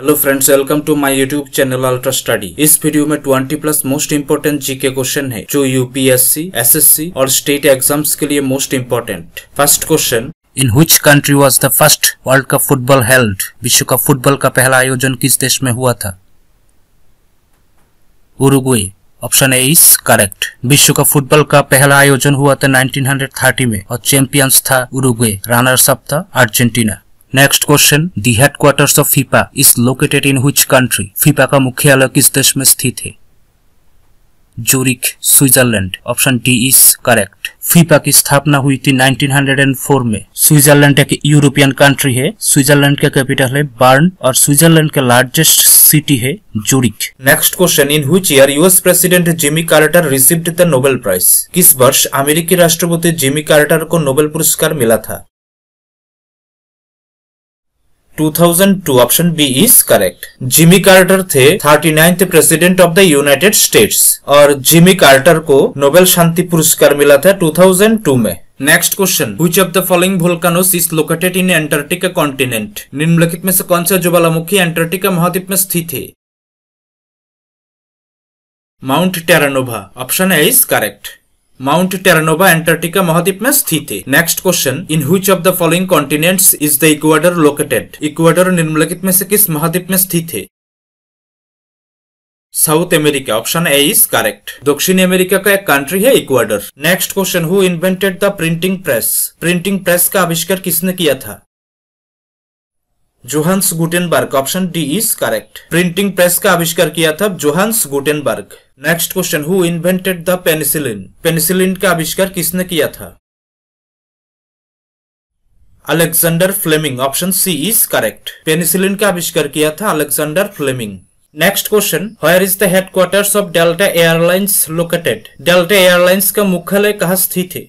Hello friends welcome to my YouTube channel ultra study इस video में 20 plus most important GK question है जो UPSC SSC और state exams के लिए most important first question in which country was the first world cup football held विश्व cup football का पहला आयोजन किस देश में हुआ था Uruguay option A is correct विश्व कप फुटबॉल का पहला आयोजन हुआ था 1930 में और चैंपियंस था उरुग्वे रनर्स अप था Argentina next question the headquarters of FIFA is located in which country FIFA का मुख्यालय किस देश में स्थित है Zurich Switzerland option D is correct FIFA की स्थापना हुई थी 1904 में स्विट्जरलैंड एक यूरोपियन कंट्री है स्विट्जरलैंड का कैपिटल है बर्न और स्विट्जरलैंड का लार्जेस्ट सिटी है Zurich next question in which year US president Jimmy Carter received the Nobel prize किस वर्ष अमेरिकी राष्ट्रपति जिमी कार्टर को नोबेल पुरस्कार मिला था 2002 option B is correct Jimmy Carter थे thirty president of the United States और जिमी कार्टर को नोबेल शांति पुरस्कार मिला था 2002 में next question which of the following volcanoes is located in Antarctica continent निम्नलिखित में से कौन सा ज्वालामुखी एंटार्क्टिका महाद्वीप में स्थित है Mount Terra Nova option A is correct Mount Terra Nova Antarctica महाद्वीप में स्थित है next question in which of the following continents is the Ecuador located Ecuador निम्नलिखित में से किस महाद्वीप में स्थित है South America option A is correct दक्षिण अमेरिका का एक कंट्री है Ecuador next question who invented the printing press printing press का आविष्कार किसने किया था Johannes Gutenberg option D is correct printing press का आविष्कार किया था Johannes Gutenberg next question who invented the penicillin penicillin का आविष्कार किसने किया था Alexander Fleming option C is correct penicillin का आविष्कार किया था Alexander Fleming next question where is the headquarters of Delta Airlines located Delta Airlines का मुख्यालय कहाँ स्थित है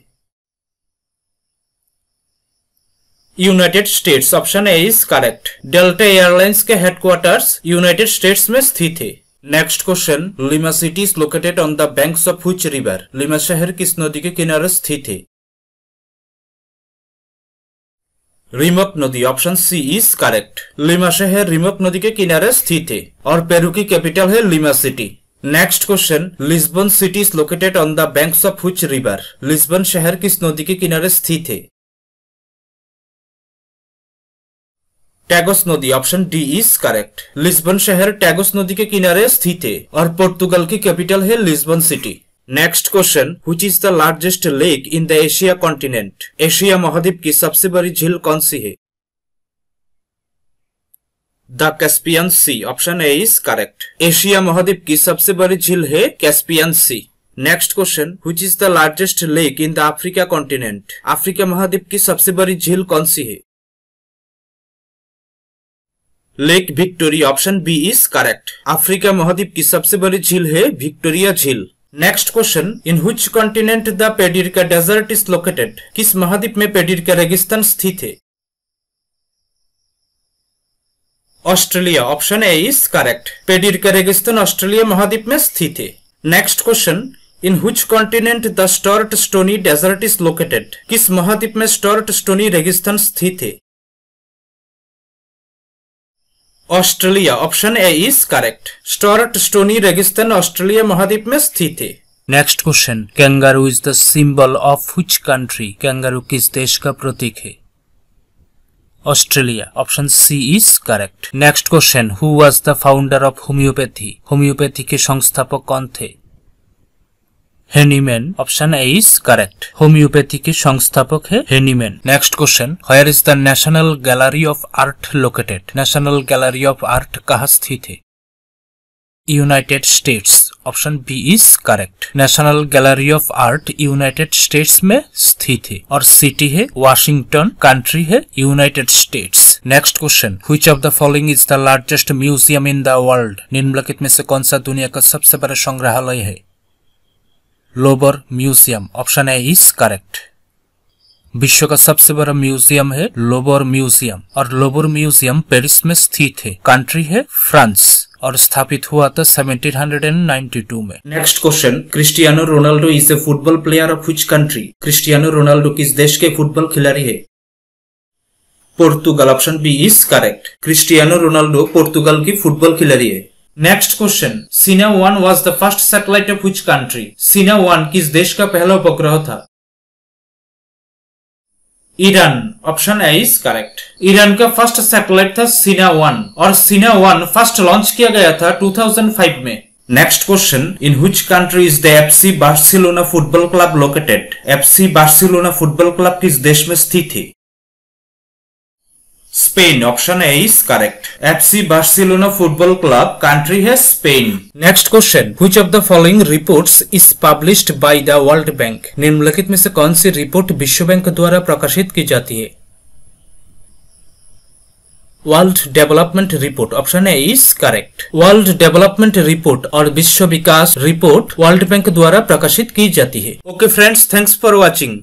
United States option A is correct Delta Airlines के हेडक्वार्टर्स यूनाइटेड स्टेट्स में स्थित है next question Lima city is located on the banks of which river Lima शहर किस नदी के किनारे स्थित है रिमक नदी option C is correct Lima शहर रिमक नदी के किनारे स्थित है और पेरू की कैपिटल है Lima city next question Lisbon city is located on the banks of which river Lisbon शहर किस नदी के किनारे स्थित है टैगोस नदी option D is correct Lisbon शहर टैगोस नदी के किनारे स्थित है और पोर्तुगल की कैपिटल है Lisbon city next question which is the largest lake in the Asia continent Asia महाद्वीप की सबसे बड़ी झील कौन सी है the Caspian sea option A is correct Asia महाद्वीप की सबसे बड़ी झील है Caspian sea next question which is the largest lake in the Africa continent Africa महाद्वीप की सबसे बड़ी झील कौन सी है lake Victoria option B is correct Africa महाद्वीप की सबसे बड़ी झील है विक्टोरिया झील next question in which continent the Pedirka desert is located किस महाद्वीप में पेडिरका रेगिस्तान स्थित है Australia option A is correct Pedirka रेगिस्तान ऑस्ट्रेलिया महाद्वीप में स्थित है next question in which continent the Sturt Stony desert is located किस महाद्वीप में स्टॉर्ट स्टोनी रेगिस्तान स्थित है Australia option A is correct Sturt Stony रेगिस्तान ऑस्ट्रेलिया महाद्वीप में स्थित है next question kangaroo is the symbol of which country kangaroo किस देश का प्रतीक है Australia option C is correct next question who was the founder of homeopathy হোমিওপ্যাথিকে সংস্থাপক কণ্ঠে Hahnemann option A is correct homeopathy के संस्थापक है Hahnemann next question where is the National Gallery of Art located National Gallery of Art कहाँ स्थित है United States option B is correct National Gallery of Art United States में स्थित है और सिटी है वाशिंगटन कंट्री है United States next question which of the following is the largest museum in the world निम्नलिखित में से कौन सा दुनिया का सबसे बड़ा संग्रहालय है लोबर museum option A is correct विश्व का सबसे बड़ा म्यूजियम है लोबर म्यूजियम और लोबर म्यूजियम पेरिस में स्थित है कंट्री है फ्रांस और स्थापित हुआ था 1792 में next question Cristiano Ronaldo is a football player of which country Cristiano Ronaldo किस देश के फुटबॉल खिलाड़ी है Portugal option B is correct Cristiano Ronaldo Portugal की फुटबॉल खिलाड़ी है next question Sina one was the first satellite of which country Sina one किस देश का पहला उपग्रह था Iran option A is correct Iran का फर्स्ट सैटेलाइट था सीना वन और सीना वन फर्स्ट लॉन्च किया गया था 2005 में next question in which country is the F C Barcelona football club located F C Barcelona football club किस देश में स्थित है Spain. Option A is correct. FC Barcelona Football Club country has Spain. Next question. Which of the following reports is published by the World Bank? निम्नलिखित में से कौन सी report विश्व बैंक द्वारा प्रकाशित की जाती है World Development Report option A is correct World Development Report और विश्व विकास रिपोर्ट वर्ल्ड बैंक द्वारा प्रकाशित की जाती है okay friends thanks for watching